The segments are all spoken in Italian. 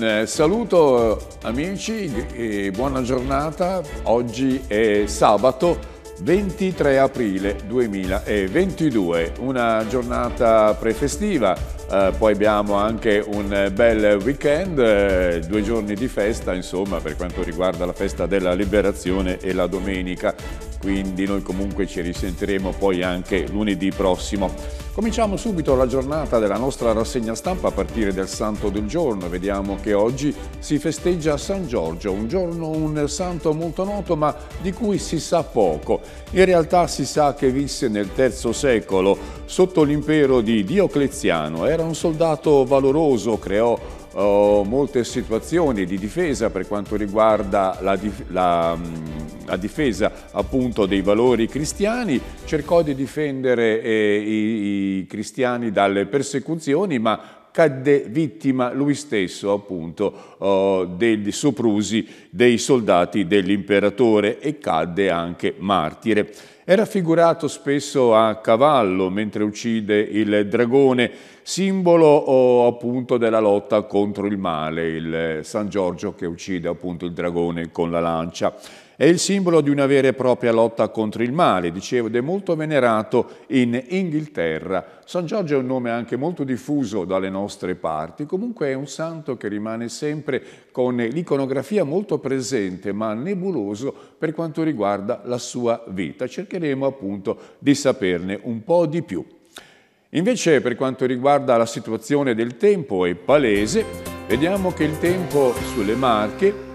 Un eh, saluto eh, amici e buona giornata. Oggi è sabato 23 aprile 2022, una giornata prefestiva, eh, poi abbiamo anche un bel weekend, eh, due giorni di festa insomma per quanto riguarda la festa della liberazione e la domenica quindi noi comunque ci risentiremo poi anche lunedì prossimo. Cominciamo subito la giornata della nostra rassegna stampa a partire dal santo del giorno. Vediamo che oggi si festeggia San Giorgio, un giorno un santo molto noto ma di cui si sa poco. In realtà si sa che visse nel III secolo sotto l'impero di Diocleziano. Era un soldato valoroso, creò oh, molte situazioni di difesa per quanto riguarda la, la, mm, la difesa appunto, dei valori cristiani, cercò di difendere eh, i, i cristiani dalle persecuzioni, ma cadde vittima lui stesso appunto oh, eh, degli soprusi dei soldati dell'imperatore e cadde anche martire. È raffigurato spesso a cavallo mentre uccide il dragone, simbolo eh, appunto della lotta contro il male, il San Giorgio che uccide appunto il dragone con la lancia. È il simbolo di una vera e propria lotta contro il male, dicevo, ed è molto venerato in Inghilterra. San Giorgio è un nome anche molto diffuso dalle nostre parti, comunque è un santo che rimane sempre con l'iconografia molto presente, ma nebuloso per quanto riguarda la sua vita. Cercheremo appunto di saperne un po' di più. Invece per quanto riguarda la situazione del tempo è palese, vediamo che il tempo sulle Marche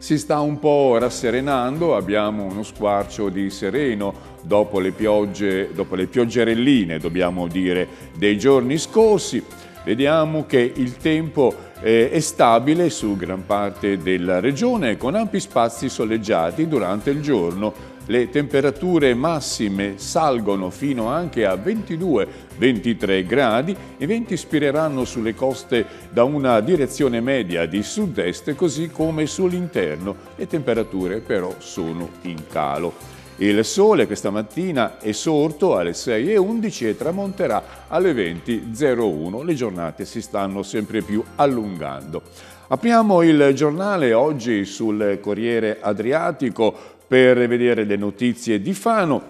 si sta un po' rasserenando, abbiamo uno squarcio di sereno dopo le, piogge, dopo le pioggerelline, dobbiamo dire, dei giorni scorsi. Vediamo che il tempo eh, è stabile su gran parte della regione con ampi spazi soleggiati durante il giorno le temperature massime salgono fino anche a 22-23 gradi i venti spireranno sulle coste da una direzione media di sud-est così come sull'interno. Le temperature però sono in calo. Il sole questa mattina è sorto alle 6.11 e tramonterà alle 20.01. Le giornate si stanno sempre più allungando. Apriamo il giornale oggi sul Corriere Adriatico per vedere le notizie di Fano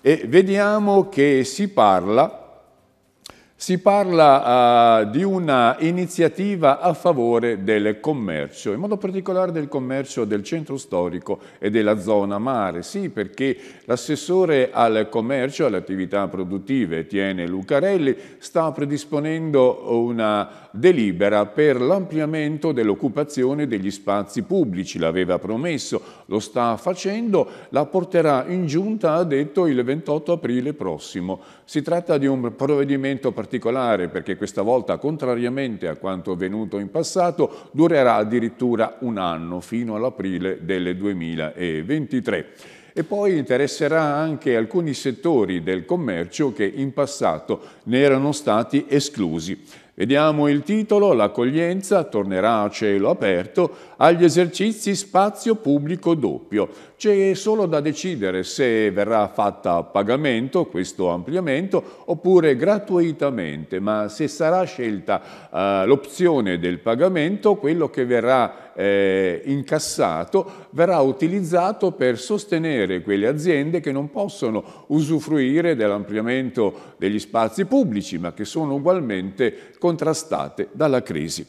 e vediamo che si parla si parla uh, di una iniziativa a favore del commercio, in modo particolare del commercio del centro storico e della zona mare. Sì, perché l'assessore al commercio e alle attività produttive Etienne Lucarelli sta predisponendo una delibera per l'ampliamento dell'occupazione degli spazi pubblici, l'aveva promesso, lo sta facendo, la porterà in giunta, ha detto, il 28 aprile prossimo. Si tratta di un provvedimento particolare particolare perché questa volta, contrariamente a quanto avvenuto in passato, durerà addirittura un anno, fino all'aprile del 2023 e poi interesserà anche alcuni settori del commercio che in passato ne erano stati esclusi. Vediamo il titolo, l'accoglienza tornerà a cielo aperto agli esercizi spazio pubblico doppio. C'è solo da decidere se verrà fatta a pagamento questo ampliamento oppure gratuitamente, ma se sarà scelta eh, l'opzione del pagamento, quello che verrà eh, incassato verrà utilizzato per sostenere quelle aziende che non possono usufruire dell'ampliamento degli spazi pubblici, ma che sono ugualmente contrastate dalla crisi.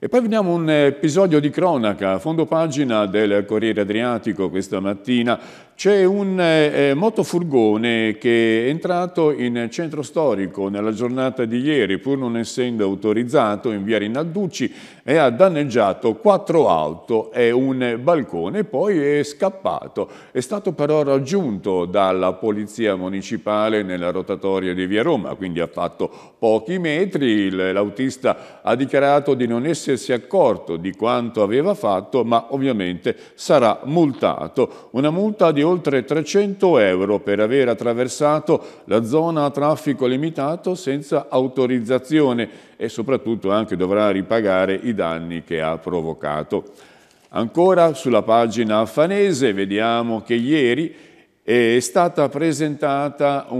E poi vediamo un episodio di cronaca, a fondo pagina del Corriere Adriatico questa mattina, c'è un eh, eh, motofurgone che è entrato in centro storico nella giornata di ieri, pur non essendo autorizzato in via Rinalducci, e ha danneggiato quattro auto e un balcone, poi è scappato. È stato però raggiunto dalla polizia municipale nella rotatoria di via Roma, quindi ha fatto pochi metri. L'autista ha dichiarato di non essersi accorto di quanto aveva fatto, ma ovviamente sarà multato. Una multa di oltre 300 euro per aver attraversato la zona a traffico limitato senza autorizzazione e soprattutto anche dovrà ripagare i danni che ha provocato. Ancora sulla pagina affanese vediamo che ieri è, stato presentato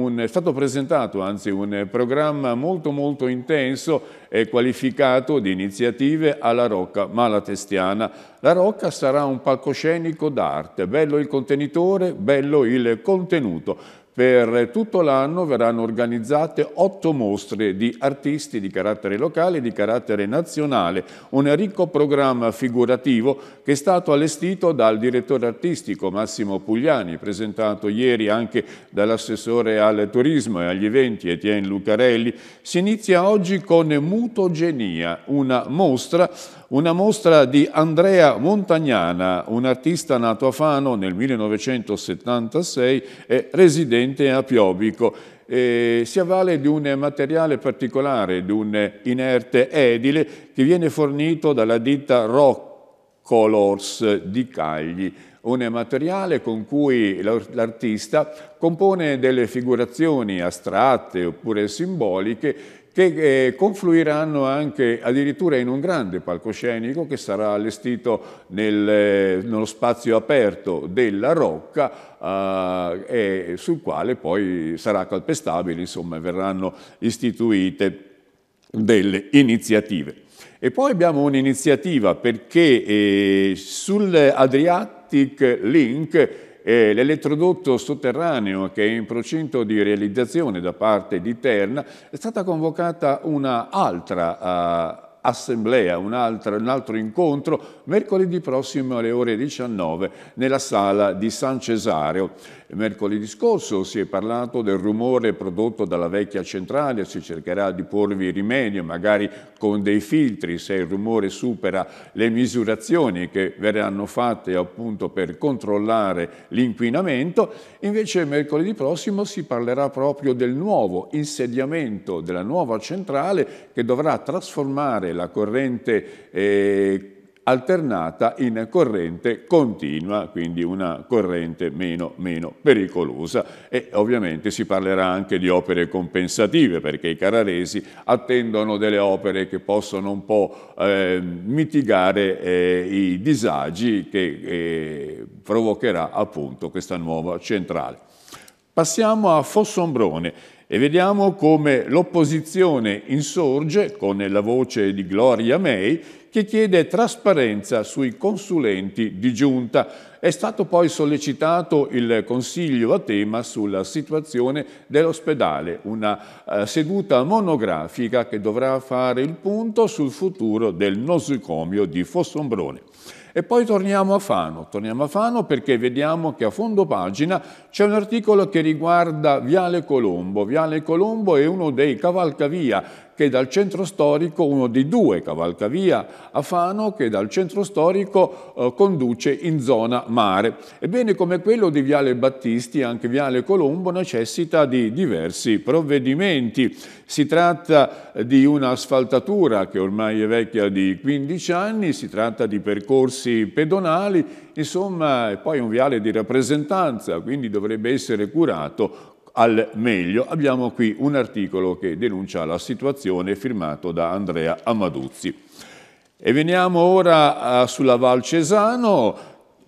anzi, un programma molto molto intenso e qualificato di iniziative alla Rocca Malatestiana. La Rocca sarà un palcoscenico d'arte, bello il contenitore, bello il contenuto. Per tutto l'anno verranno organizzate otto mostre di artisti di carattere locale e di carattere nazionale, un ricco programma figurativo che è stato allestito dal direttore artistico Massimo Pugliani, presentato ieri anche dall'assessore al turismo e agli eventi Etienne Lucarelli. Si inizia oggi con Mutogenia, una mostra una mostra di Andrea Montagnana, un artista nato a Fano nel 1976 e residente presente a Piobico. Eh, si avvale di un materiale particolare, di un inerte edile che viene fornito dalla ditta Roccolors di Cagli, un materiale con cui l'artista compone delle figurazioni astratte oppure simboliche che eh, confluiranno anche addirittura in un grande palcoscenico che sarà allestito nel, eh, nello spazio aperto della Rocca eh, e sul quale poi sarà calpestabile, insomma verranno istituite delle iniziative. E poi abbiamo un'iniziativa perché eh, sull'Adriatic Link eh, l'elettrodotto sotterraneo che è in procinto di realizzazione da parte di Terna, è stata convocata un'altra eh, assemblea, un altro, un altro incontro mercoledì prossimo alle ore 19 nella sala di San Cesareo. Mercoledì scorso si è parlato del rumore prodotto dalla vecchia centrale, si cercherà di porvi rimedio, magari con dei filtri se il rumore supera le misurazioni che verranno fatte appunto per controllare l'inquinamento. Invece mercoledì prossimo si parlerà proprio del nuovo insediamento della nuova centrale che dovrà trasformare la corrente eh, alternata in corrente continua, quindi una corrente meno, meno pericolosa e ovviamente si parlerà anche di opere compensative perché i cararesi attendono delle opere che possono un po' eh, mitigare eh, i disagi che eh, provocherà appunto questa nuova centrale. Passiamo a Fossombrone e vediamo come l'opposizione insorge con la voce di Gloria May che chiede trasparenza sui consulenti di giunta. È stato poi sollecitato il consiglio a tema sulla situazione dell'ospedale, una eh, seduta monografica che dovrà fare il punto sul futuro del nosocomio di Fossombrone. E poi torniamo a Fano, torniamo a Fano perché vediamo che a fondo pagina c'è un articolo che riguarda Viale Colombo. Viale Colombo è uno dei cavalcavia che dal centro storico, uno di due cavalcavia a Fano, che dal centro storico eh, conduce in zona mare. Ebbene, come quello di Viale Battisti, anche Viale Colombo necessita di diversi provvedimenti. Si tratta eh, di un'asfaltatura che ormai è vecchia di 15 anni, si tratta di percorsi pedonali, insomma, è poi un viale di rappresentanza, quindi dovrebbe essere curato al meglio. Abbiamo qui un articolo che denuncia la situazione firmato da Andrea Amaduzzi. E veniamo ora eh, sulla Val Cesano,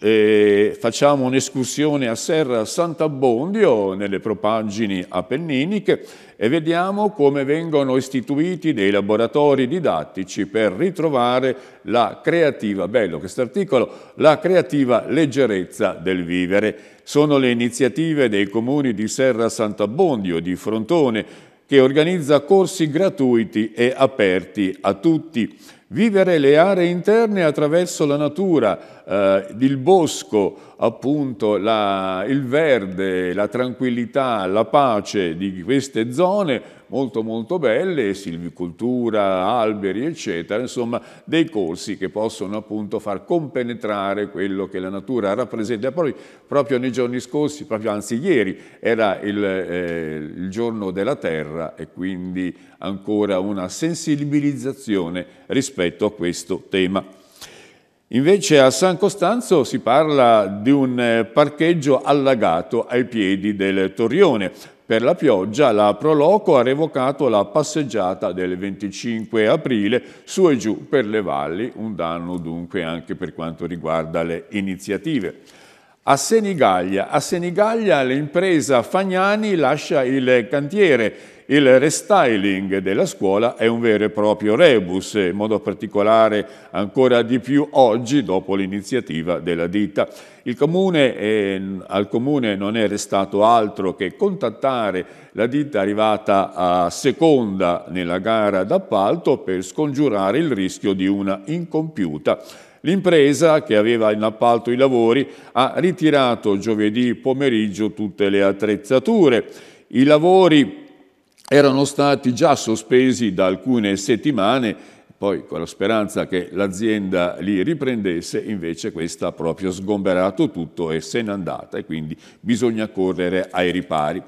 e facciamo un'escursione a Serra Sant'Abbondio, nelle propaggini appenniniche, e vediamo come vengono istituiti dei laboratori didattici per ritrovare la creativa, bello questo articolo, la creativa leggerezza del vivere. Sono le iniziative dei comuni di Serra Sant'Abbondio, di Frontone, che organizza corsi gratuiti e aperti a tutti. Vivere le aree interne attraverso la natura, eh, il bosco, appunto la, il verde, la tranquillità, la pace di queste zone molto molto belle, silvicoltura, alberi eccetera, insomma dei corsi che possono appunto far compenetrare quello che la natura rappresenta. Poi proprio nei giorni scorsi, proprio anzi ieri, era il, eh, il giorno della terra e quindi ancora una sensibilizzazione rispetto a questo tema. Invece a San Costanzo si parla di un eh, parcheggio allagato ai piedi del Torrione. Per la pioggia la Proloco ha revocato la passeggiata del 25 aprile su e giù per le valli, un danno dunque anche per quanto riguarda le iniziative. A Senigallia, a Senigallia l'impresa Fagnani lascia il cantiere il restyling della scuola è un vero e proprio rebus, in modo particolare ancora di più oggi dopo l'iniziativa della ditta. Comune, eh, al comune non è restato altro che contattare la ditta arrivata a seconda nella gara d'appalto per scongiurare il rischio di una incompiuta L'impresa, che aveva in appalto i lavori, ha ritirato giovedì pomeriggio tutte le attrezzature. I lavori erano stati già sospesi da alcune settimane, poi con la speranza che l'azienda li riprendesse, invece questa ha proprio sgomberato tutto e se n'è andata e quindi bisogna correre ai ripari.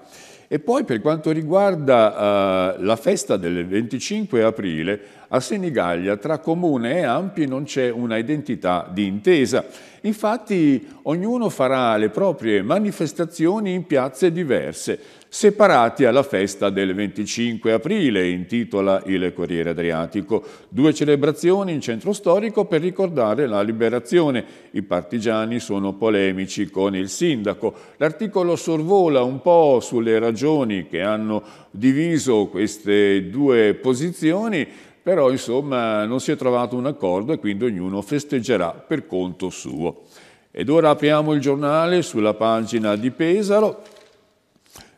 E poi per quanto riguarda uh, la festa del 25 aprile, a Senigallia tra Comune e Ampi non c'è una identità di intesa. Infatti ognuno farà le proprie manifestazioni in piazze diverse separati alla festa del 25 aprile, intitola il Corriere Adriatico. Due celebrazioni in centro storico per ricordare la liberazione. I partigiani sono polemici con il sindaco. L'articolo sorvola un po' sulle ragioni che hanno diviso queste due posizioni, però insomma non si è trovato un accordo e quindi ognuno festeggerà per conto suo. Ed ora apriamo il giornale sulla pagina di Pesaro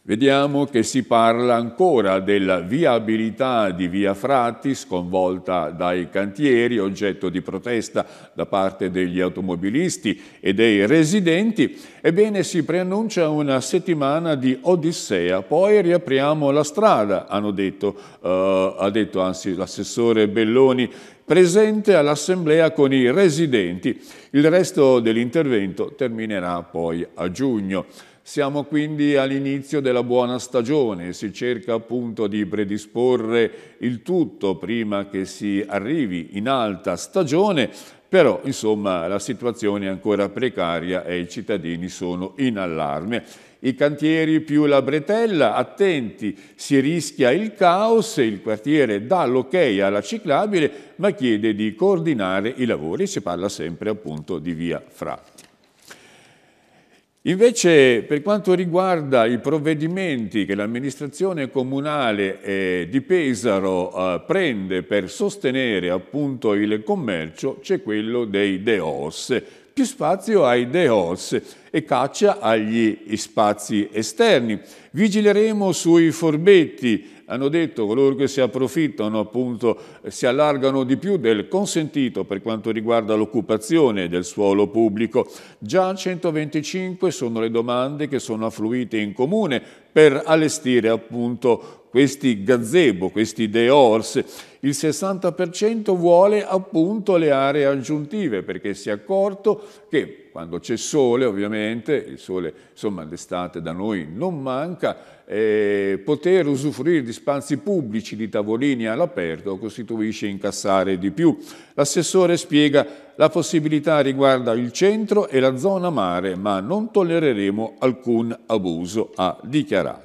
vediamo che si parla ancora della viabilità di Via Fratti, sconvolta dai cantieri, oggetto di protesta da parte degli automobilisti e dei residenti. Ebbene, si preannuncia una settimana di odissea, poi riapriamo la strada, hanno detto, eh, ha detto anzi l'assessore Belloni, presente all'assemblea con i residenti. Il resto dell'intervento terminerà poi a giugno. Siamo quindi all'inizio della buona stagione, si cerca appunto di predisporre il tutto prima che si arrivi in alta stagione, però insomma la situazione è ancora precaria e i cittadini sono in allarme. I cantieri più la bretella, attenti, si rischia il caos, il quartiere dà l'ok alla ciclabile ma chiede di coordinare i lavori, si parla sempre appunto di via Fra. Invece per quanto riguarda i provvedimenti che l'amministrazione comunale eh, di Pesaro eh, prende per sostenere appunto il commercio c'è quello dei DEOS, più spazio ai DEOS e caccia agli spazi esterni. Vigileremo sui forbetti, hanno detto coloro che si approfittano appunto si allargano di più del consentito per quanto riguarda l'occupazione del suolo pubblico. Già 125 sono le domande che sono affluite in comune per allestire appunto questi gazebo, questi dehors, il 60% vuole appunto le aree aggiuntive perché si è accorto che quando c'è sole ovviamente, il sole insomma d'estate da noi non manca, eh, poter usufruire di spazi pubblici, di tavolini all'aperto costituisce incassare di più. L'assessore spiega la possibilità riguarda il centro e la zona mare, ma non tollereremo alcun abuso, ha dichiarato.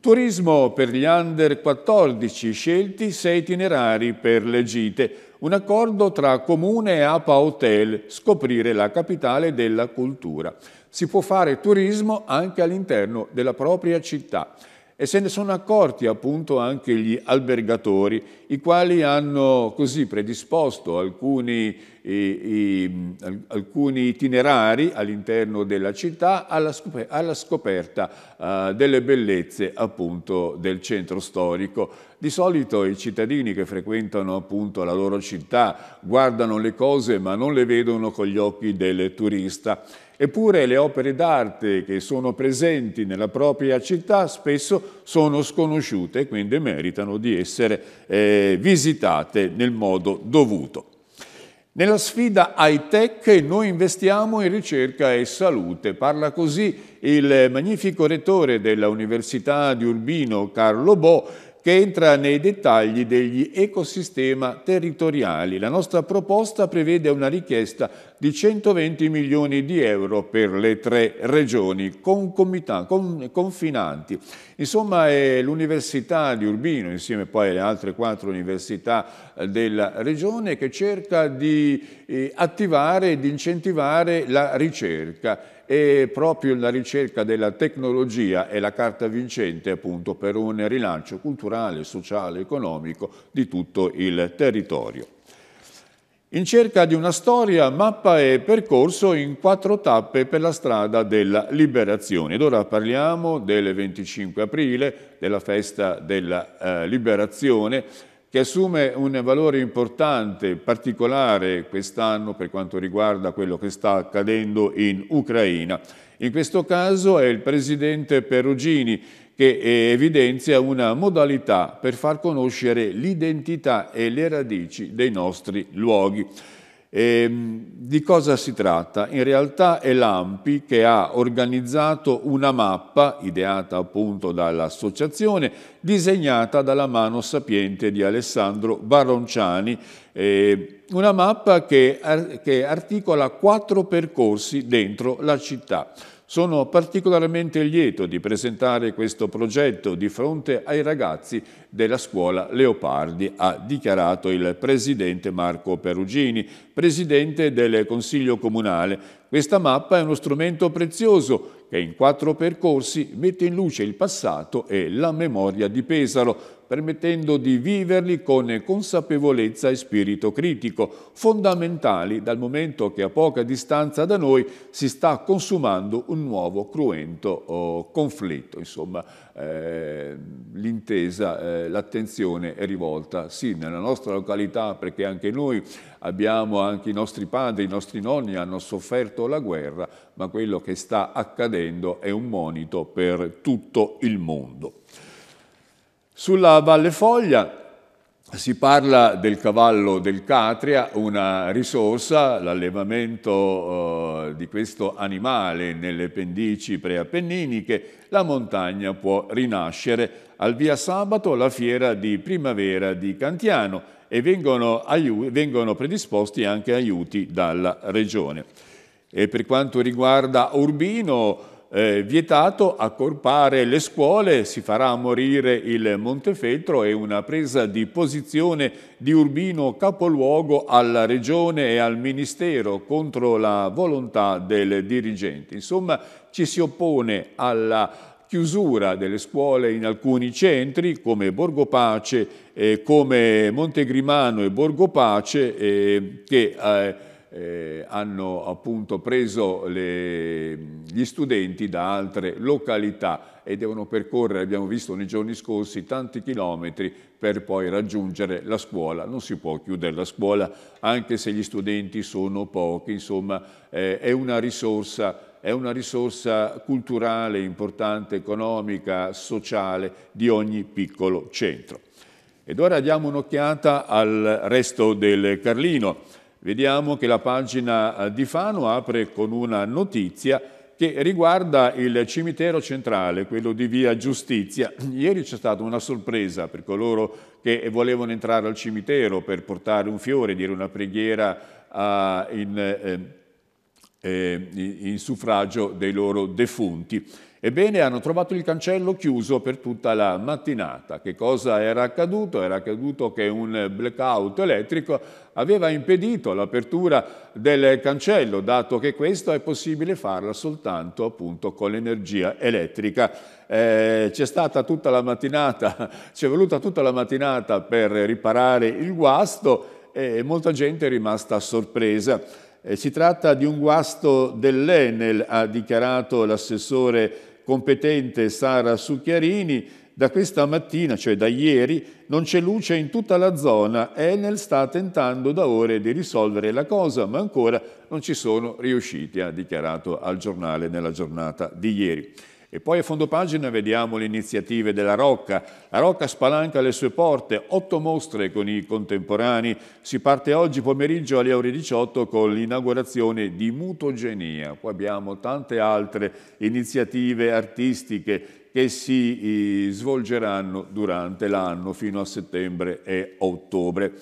Turismo per gli under 14, scelti sei itinerari per le gite un accordo tra Comune e APA Hotel, scoprire la capitale della cultura. Si può fare turismo anche all'interno della propria città e se ne sono accorti appunto anche gli albergatori, i quali hanno così predisposto alcuni, i, i, alcuni itinerari all'interno della città alla, scoperta, alla scoperta uh, delle bellezze appunto del centro storico. Di solito i cittadini che frequentano appunto la loro città guardano le cose ma non le vedono con gli occhi del turista Eppure le opere d'arte che sono presenti nella propria città spesso sono sconosciute e quindi meritano di essere eh, visitate nel modo dovuto. Nella sfida high-tech noi investiamo in ricerca e salute. Parla così il magnifico rettore dell'Università di Urbino, Carlo Bo, che entra nei dettagli degli ecosistema territoriali. La nostra proposta prevede una richiesta di 120 milioni di euro per le tre regioni con, confinanti. Insomma è l'Università di Urbino, insieme poi alle altre quattro università eh, della regione, che cerca di eh, attivare e di incentivare la ricerca e proprio la ricerca della tecnologia è la carta vincente appunto per un rilancio culturale, sociale, economico di tutto il territorio. In cerca di una storia, mappa e percorso in quattro tappe per la strada della liberazione. Ed ora parliamo del 25 aprile, della festa della eh, liberazione, che assume un valore importante, particolare quest'anno per quanto riguarda quello che sta accadendo in Ucraina. In questo caso è il presidente Perugini che eh, evidenzia una modalità per far conoscere l'identità e le radici dei nostri luoghi. E, ehm, di cosa si tratta? In realtà è l'AMPI che ha organizzato una mappa, ideata appunto dall'associazione, disegnata dalla mano sapiente di Alessandro Baronciani, eh, una mappa che, che articola quattro percorsi dentro la città. Sono particolarmente lieto di presentare questo progetto di fronte ai ragazzi della scuola Leopardi, ha dichiarato il presidente Marco Perugini, presidente del Consiglio Comunale. Questa mappa è uno strumento prezioso che in quattro percorsi mette in luce il passato e la memoria di Pesaro, permettendo di viverli con consapevolezza e spirito critico, fondamentali dal momento che a poca distanza da noi si sta consumando un nuovo cruento oh, conflitto. Insomma, eh, l'intesa, eh, l'attenzione è rivolta sì nella nostra località perché anche noi abbiamo, anche i nostri padri, i nostri nonni hanno sofferto la guerra, ma quello che sta accadendo è un monito per tutto il mondo. Sulla Valle Foglia si parla del cavallo del Catria, una risorsa, l'allevamento eh, di questo animale nelle pendici preappenniniche, la montagna può rinascere. Al via sabato la fiera di primavera di Cantiano e vengono, vengono predisposti anche aiuti dalla regione. E per quanto riguarda Urbino, eh, vietato accorpare le scuole, si farà morire il Montefeltro e una presa di posizione di Urbino capoluogo alla regione e al ministero contro la volontà del dirigente. Insomma ci si oppone alla chiusura delle scuole in alcuni centri come Borgo Pace, eh, come Montegrimano e Borgo Pace eh, che eh, eh, hanno appunto preso le, gli studenti da altre località e devono percorrere, abbiamo visto nei giorni scorsi, tanti chilometri per poi raggiungere la scuola. Non si può chiudere la scuola anche se gli studenti sono pochi, insomma eh, è una risorsa è una risorsa culturale importante, economica, sociale di ogni piccolo centro. Ed ora diamo un'occhiata al resto del Carlino. Vediamo che la pagina eh, di Fano apre con una notizia che riguarda il cimitero centrale, quello di Via Giustizia. Ieri c'è stata una sorpresa per coloro che volevano entrare al cimitero per portare un fiore, dire una preghiera a, in, eh, eh, in suffragio dei loro defunti. Ebbene, hanno trovato il cancello chiuso per tutta la mattinata. Che cosa era accaduto? Era accaduto che un blackout elettrico aveva impedito l'apertura del cancello, dato che questo è possibile farla soltanto appunto, con l'energia elettrica. Eh, c'è stata tutta la mattinata, ci è voluta tutta la mattinata per riparare il guasto e molta gente è rimasta sorpresa. Eh, si tratta di un guasto dell'Enel, ha dichiarato l'assessore competente Sara Succhiarini, da questa mattina, cioè da ieri, non c'è luce in tutta la zona. Enel sta tentando da ore di risolvere la cosa, ma ancora non ci sono riusciti, ha dichiarato al giornale nella giornata di ieri. E poi a fondo pagina vediamo le iniziative della Rocca. La Rocca spalanca le sue porte, otto mostre con i contemporanei. Si parte oggi pomeriggio alle ore 18 con l'inaugurazione di Mutogenia. Poi abbiamo tante altre iniziative artistiche che si eh, svolgeranno durante l'anno fino a settembre e ottobre.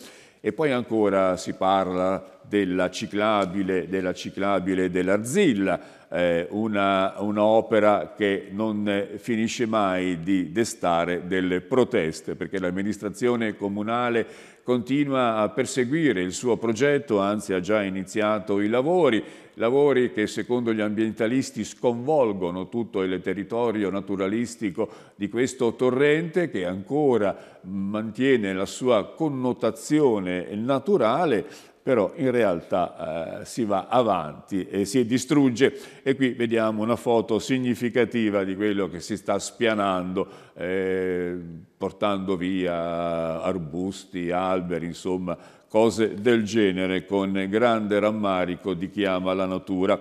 E poi ancora si parla della ciclabile, della ciclabile dell'Arzilla, eh, un'opera che non eh, finisce mai di destare delle proteste, perché l'amministrazione comunale continua a perseguire il suo progetto, anzi ha già iniziato i lavori, lavori che secondo gli ambientalisti sconvolgono tutto il territorio naturalistico di questo torrente che ancora mantiene la sua connotazione naturale, però in realtà eh, si va avanti e si distrugge e qui vediamo una foto significativa di quello che si sta spianando, eh, portando via arbusti, alberi, insomma cose del genere con grande rammarico di chi ama la natura.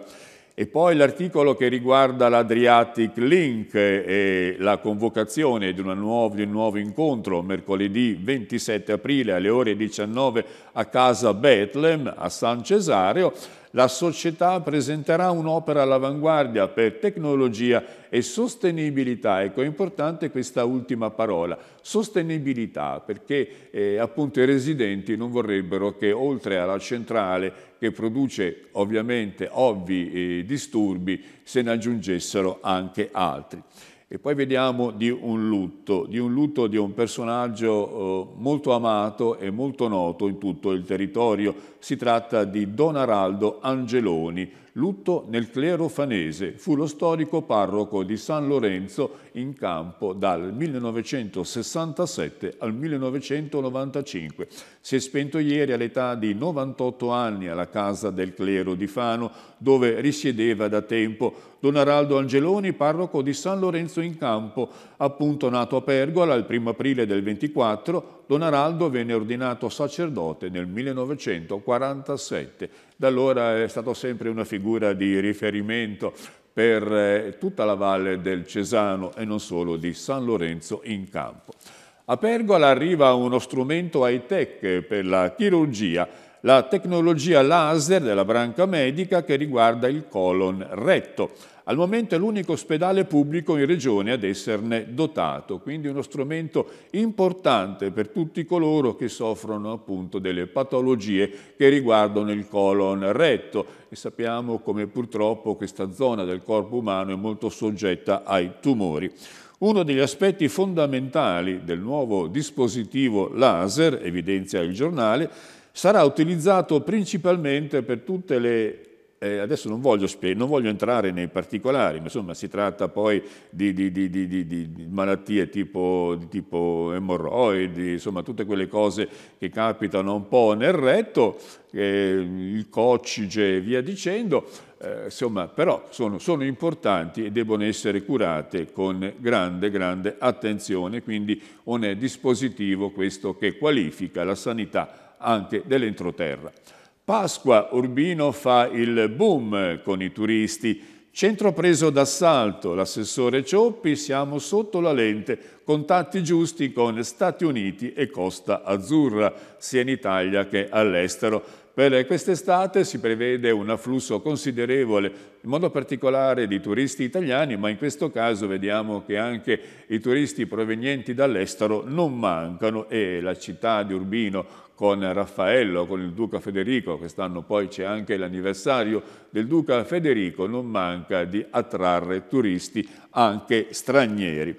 E poi l'articolo che riguarda l'Adriatic Link e la convocazione di, nuova, di, un nuovo incontro mercoledì 27 aprile alle ore 19 a casa Bethlehem a San Cesareo la società presenterà un'opera all'avanguardia per tecnologia e sostenibilità. Ecco, è importante questa ultima parola, sostenibilità, perché eh, appunto i residenti non vorrebbero che oltre alla centrale che produce ovviamente ovvi eh, disturbi se ne aggiungessero anche altri. E poi vediamo di un lutto, di un lutto di un personaggio eh, molto amato e molto noto in tutto il territorio. Si tratta di Don Araldo Angeloni. Lutto nel clero fanese. Fu lo storico parroco di San Lorenzo in campo dal 1967 al 1995. Si è spento ieri all'età di 98 anni alla casa del clero di Fano, dove risiedeva da tempo Don Araldo Angeloni, parroco di San Lorenzo in Campo, appunto nato a Pergola il 1 aprile del 24, Don Araldo venne ordinato sacerdote nel 1947. Da allora è stato sempre una figura di riferimento per eh, tutta la valle del Cesano e non solo di San Lorenzo in Campo. A Pergola arriva uno strumento high-tech per la chirurgia, la tecnologia laser della branca medica che riguarda il colon retto. Al momento è l'unico ospedale pubblico in regione ad esserne dotato, quindi uno strumento importante per tutti coloro che soffrono appunto delle patologie che riguardano il colon retto e sappiamo come purtroppo questa zona del corpo umano è molto soggetta ai tumori. Uno degli aspetti fondamentali del nuovo dispositivo laser, evidenzia il giornale, sarà utilizzato principalmente per tutte le eh, adesso non voglio, non voglio, entrare nei particolari, ma insomma si tratta poi di, di, di, di malattie tipo, tipo emorroidi, insomma tutte quelle cose che capitano un po' nel retto, eh, il coccige e via dicendo, eh, insomma però sono, sono importanti e debbono essere curate con grande, grande attenzione, quindi un dispositivo questo che qualifica la sanità anche dell'entroterra. Pasqua Urbino fa il boom con i turisti. Centro preso d'assalto, l'assessore Cioppi, siamo sotto la lente, contatti giusti con Stati Uniti e Costa Azzurra, sia in Italia che all'estero. Per quest'estate si prevede un afflusso considerevole, in modo particolare di turisti italiani, ma in questo caso vediamo che anche i turisti provenienti dall'estero non mancano e la città di Urbino con Raffaello, con il Duca Federico, quest'anno poi c'è anche l'anniversario del Duca Federico, non manca di attrarre turisti anche stranieri.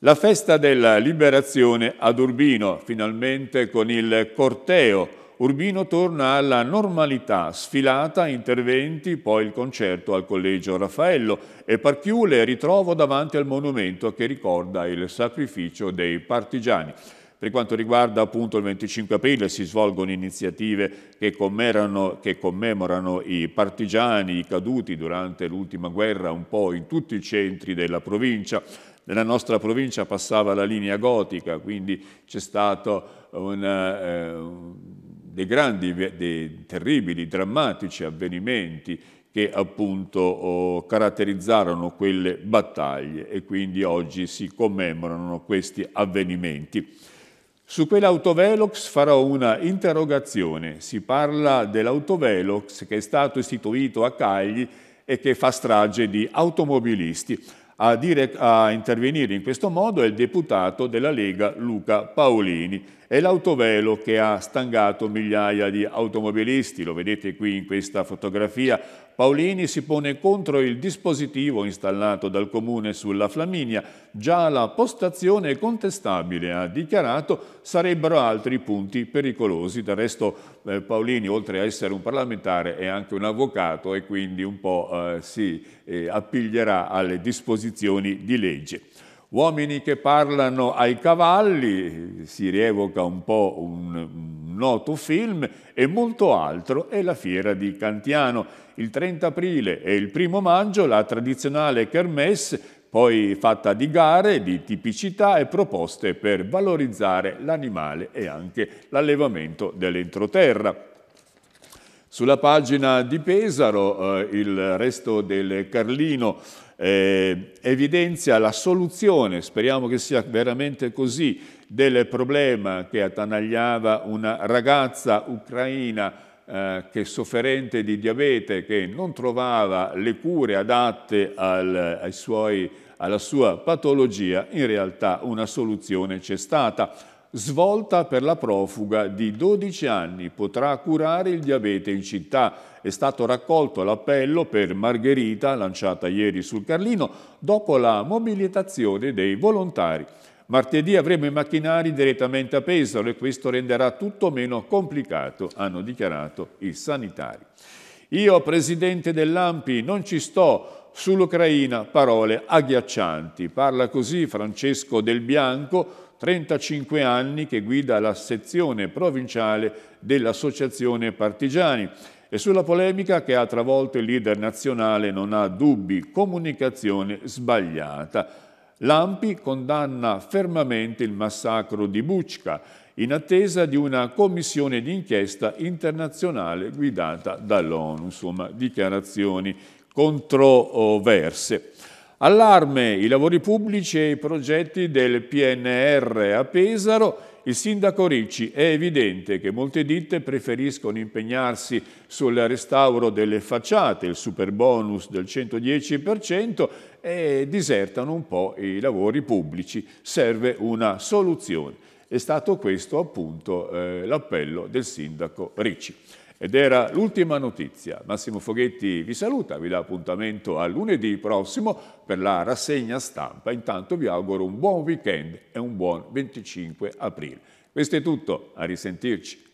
La festa della liberazione ad Urbino, finalmente con il corteo, Urbino torna alla normalità, sfilata, interventi, poi il concerto al Collegio Raffaello e Parchiule ritrovo davanti al monumento che ricorda il sacrificio dei partigiani. Per quanto riguarda appunto il 25 aprile si svolgono iniziative che, che commemorano i partigiani, caduti durante l'ultima guerra un po' in tutti i centri della provincia. Nella nostra provincia passava la linea gotica, quindi c'è stato un, eh, dei grandi, dei terribili, drammatici avvenimenti che appunto oh, caratterizzarono quelle battaglie e quindi oggi si commemorano questi avvenimenti. Su quell'autovelox farò una interrogazione. Si parla dell'autovelox che è stato istituito a Cagli e che fa strage di automobilisti. A, dire, a intervenire in questo modo è il deputato della Lega Luca Paolini è l'autovelo che ha stangato migliaia di automobilisti, lo vedete qui in questa fotografia. Paolini si pone contro il dispositivo installato dal comune sulla Flaminia, già la postazione è contestabile ha dichiarato sarebbero altri punti pericolosi. Del resto eh, Paolini oltre a essere un parlamentare è anche un avvocato e quindi un po' eh, si eh, appiglierà alle disposizioni di legge. Uomini che parlano ai cavalli, si rievoca un po' un noto film, e molto altro è la fiera di Cantiano. Il 30 aprile e il 1 maggio la tradizionale kermesse poi fatta di gare, di tipicità e proposte per valorizzare l'animale e anche l'allevamento dell'entroterra. Sulla pagina di Pesaro eh, il resto del Carlino eh, evidenzia la soluzione, speriamo che sia veramente così, del problema che attanagliava una ragazza ucraina eh, che sofferente di diabete, che non trovava le cure adatte al, suoi, alla sua patologia, in realtà una soluzione c'è stata svolta per la profuga di 12 anni, potrà curare il diabete in città. È stato raccolto l'appello per Margherita, lanciata ieri sul Carlino, dopo la mobilitazione dei volontari. Martedì avremo i macchinari direttamente a Pesaro e questo renderà tutto meno complicato, hanno dichiarato i sanitari. Io, presidente dell'AMPI, non ci sto, sull'Ucraina parole agghiaccianti. Parla così Francesco Del Bianco, 35 anni che guida la sezione provinciale dell'Associazione Partigiani e sulla polemica che ha travolto il leader nazionale non ha dubbi, comunicazione sbagliata. L'AMPI condanna fermamente il massacro di Bucca in attesa di una commissione d'inchiesta internazionale guidata dall'ONU, insomma dichiarazioni controverse. Allarme, i lavori pubblici e i progetti del PNR a Pesaro, il sindaco Ricci è evidente che molte ditte preferiscono impegnarsi sul restauro delle facciate, il super bonus del 110% e disertano un po' i lavori pubblici. Serve una soluzione. È stato questo appunto eh, l'appello del sindaco Ricci. Ed era l'ultima notizia. Massimo Foghetti vi saluta, vi dà appuntamento a lunedì prossimo per la rassegna stampa. Intanto vi auguro un buon weekend e un buon 25 aprile. Questo è tutto, a risentirci.